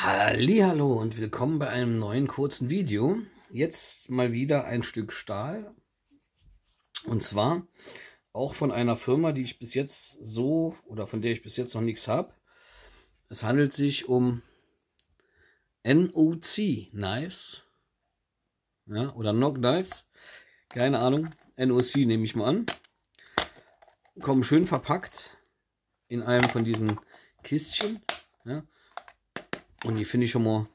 Hallo und willkommen bei einem neuen kurzen Video. Jetzt mal wieder ein Stück Stahl und zwar auch von einer Firma, die ich bis jetzt so oder von der ich bis jetzt noch nichts habe. Es handelt sich um NOC Knives ja, oder Knock Knives, keine Ahnung, NOC nehme ich mal an. Kommen schön verpackt in einem von diesen Kistchen. Ja. Und die finde ich schon mal,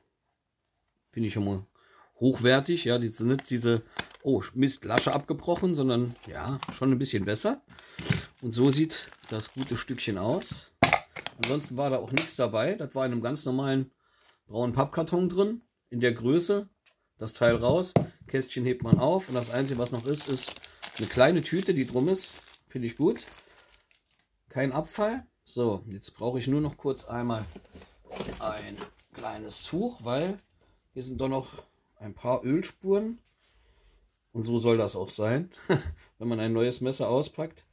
finde ich schon mal hochwertig. Ja, die sind nicht diese, oh Mist, Lasche abgebrochen, sondern ja, schon ein bisschen besser. Und so sieht das gute Stückchen aus. Ansonsten war da auch nichts dabei. Das war in einem ganz normalen braunen Pappkarton drin, in der Größe. Das Teil raus, Kästchen hebt man auf und das Einzige, was noch ist, ist eine kleine Tüte, die drum ist. Finde ich gut. Kein Abfall. So, jetzt brauche ich nur noch kurz einmal ein kleines Tuch, weil hier sind doch noch ein paar Ölspuren. Und so soll das auch sein, wenn man ein neues Messer auspackt.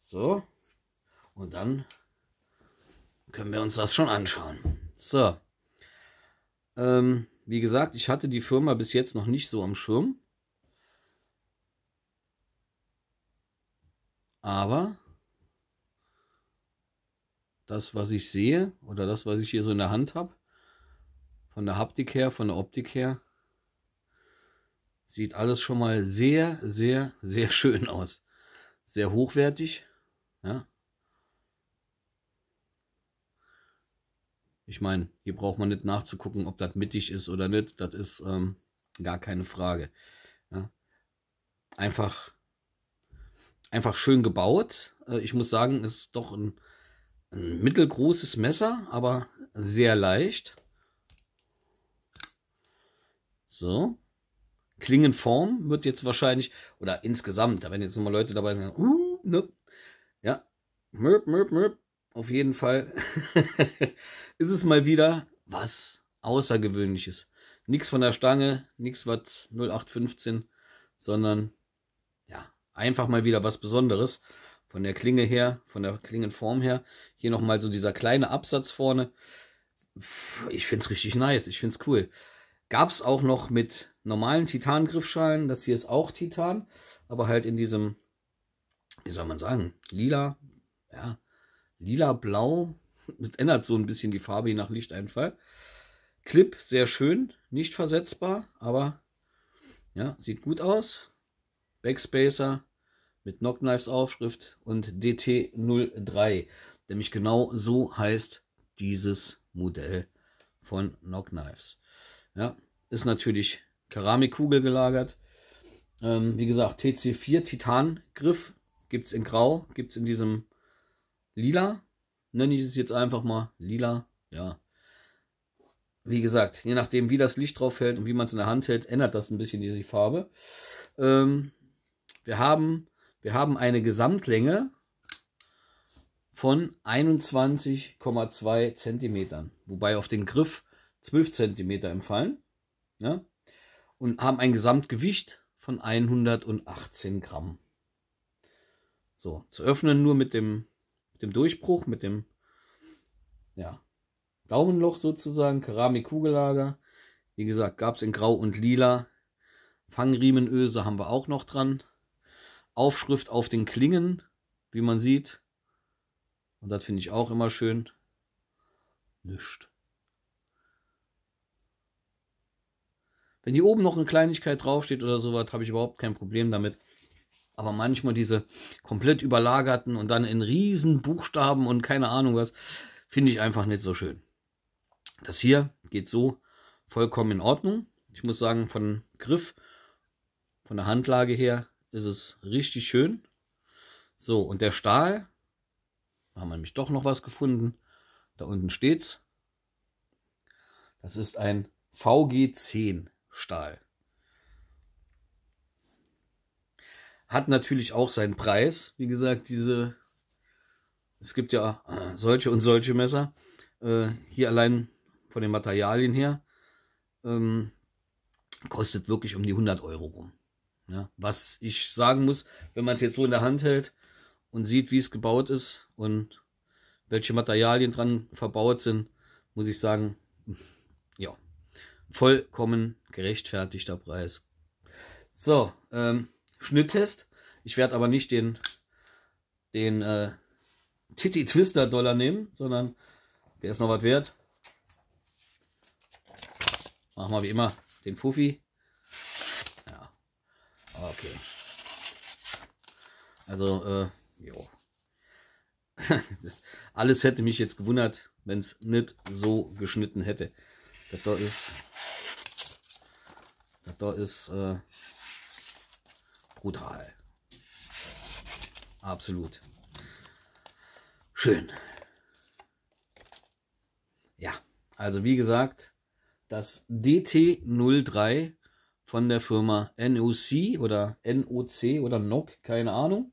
So. Und dann können wir uns das schon anschauen. So. Ähm, wie gesagt, ich hatte die Firma bis jetzt noch nicht so am Schirm. Aber das, was ich sehe oder das, was ich hier so in der Hand habe, von der Haptik her, von der Optik her, sieht alles schon mal sehr, sehr, sehr schön aus. Sehr hochwertig. Ja. Ich meine, hier braucht man nicht nachzugucken, ob das mittig ist oder nicht. Das ist ähm, gar keine Frage. Ja. Einfach, einfach schön gebaut. Äh, ich muss sagen, ist doch ein ein mittelgroßes Messer, aber sehr leicht. So. Klingenform wird jetzt wahrscheinlich, oder insgesamt, da werden jetzt nochmal Leute dabei sagen, uh, ne? Ja, mörp, mörp, mörp. Auf jeden Fall ist es mal wieder was Außergewöhnliches. Nichts von der Stange, nichts was 0815, sondern ja, einfach mal wieder was Besonderes von der Klinge her, von der Klingenform her. Hier nochmal so dieser kleine Absatz vorne. Ich finde es richtig nice, ich finde es cool. Gab es auch noch mit normalen Titan-Griffschalen. Das hier ist auch Titan, aber halt in diesem, wie soll man sagen, lila, ja, lila-blau. Ändert so ein bisschen die Farbe je nach Lichteinfall. Clip, sehr schön, nicht versetzbar, aber ja, sieht gut aus. Backspacer, mit Knockknives Aufschrift und DT03. Nämlich genau so heißt dieses Modell von Knockknives. Ja, ist natürlich Keramikkugel gelagert. Ähm, wie gesagt, TC4 Titangriff gibt es in Grau, gibt es in diesem Lila. Nenne ich es jetzt einfach mal Lila. Ja. Wie gesagt, je nachdem, wie das Licht drauf fällt und wie man es in der Hand hält, ändert das ein bisschen die Farbe. Ähm, wir haben wir haben eine Gesamtlänge von 21,2 cm, wobei auf den Griff 12 cm empfallen. Ja? Und haben ein Gesamtgewicht von 118 Gramm. So, zu öffnen nur mit dem, mit dem Durchbruch, mit dem ja, Daumenloch sozusagen, Keramikkugellager. Wie gesagt, gab es in Grau und Lila. Fangriemenöse haben wir auch noch dran. Aufschrift auf den Klingen, wie man sieht. Und das finde ich auch immer schön. Nischt. Wenn hier oben noch eine Kleinigkeit draufsteht oder sowas, habe ich überhaupt kein Problem damit. Aber manchmal diese komplett überlagerten und dann in riesen Buchstaben und keine Ahnung was, finde ich einfach nicht so schön. Das hier geht so vollkommen in Ordnung. Ich muss sagen, von Griff, von der Handlage her, ist es richtig schön. So, und der Stahl, da haben wir nämlich doch noch was gefunden. Da unten steht's. Das ist ein VG10 Stahl. Hat natürlich auch seinen Preis. Wie gesagt, diese, es gibt ja äh, solche und solche Messer. Äh, hier allein von den Materialien her ähm, kostet wirklich um die 100 Euro rum. Ja, was ich sagen muss, wenn man es jetzt so in der Hand hält und sieht, wie es gebaut ist und welche Materialien dran verbaut sind, muss ich sagen, ja, vollkommen gerechtfertigter Preis. So, ähm, Schnitttest. Ich werde aber nicht den, den äh, Titty Twister Dollar nehmen, sondern der ist noch was wert. Machen wir wie immer den Fuffi. Ah, okay. Also, äh, jo. Alles hätte mich jetzt gewundert, wenn es nicht so geschnitten hätte. Das da ist. Das da ist äh, brutal. Absolut. Schön. Ja, also wie gesagt, das DT03 von der Firma NOC oder NOC oder NOC, keine Ahnung.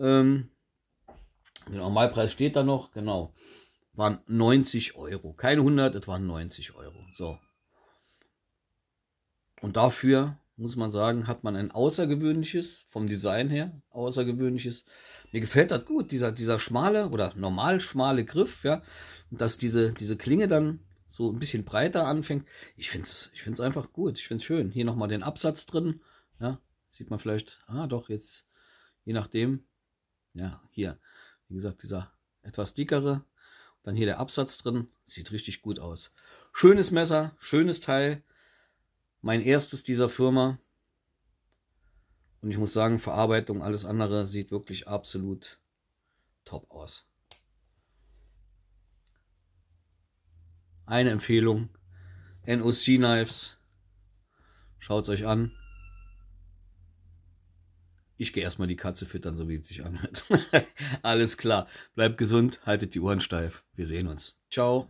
Ähm, genau, Malpreis steht da noch, genau. Waren 90 Euro. Keine 100, es waren 90 Euro. So. Und dafür, muss man sagen, hat man ein außergewöhnliches, vom Design her, außergewöhnliches. Mir gefällt das gut, dieser, dieser schmale oder normal schmale Griff, ja. Und dass diese, diese Klinge dann so ein bisschen breiter anfängt. Ich finde es ich find's einfach gut. Ich finde es schön. Hier nochmal den Absatz drin. Ja, sieht man vielleicht, ah doch, jetzt, je nachdem. Ja, hier, wie gesagt, dieser etwas dickere. Dann hier der Absatz drin. Sieht richtig gut aus. Schönes Messer, schönes Teil. Mein erstes dieser Firma. Und ich muss sagen, Verarbeitung, alles andere sieht wirklich absolut top aus. Eine Empfehlung. NOC Knives. Schaut es euch an. Ich gehe erstmal die Katze füttern, so wie es sich anhört. Alles klar. Bleibt gesund, haltet die Ohren steif. Wir sehen uns. Ciao.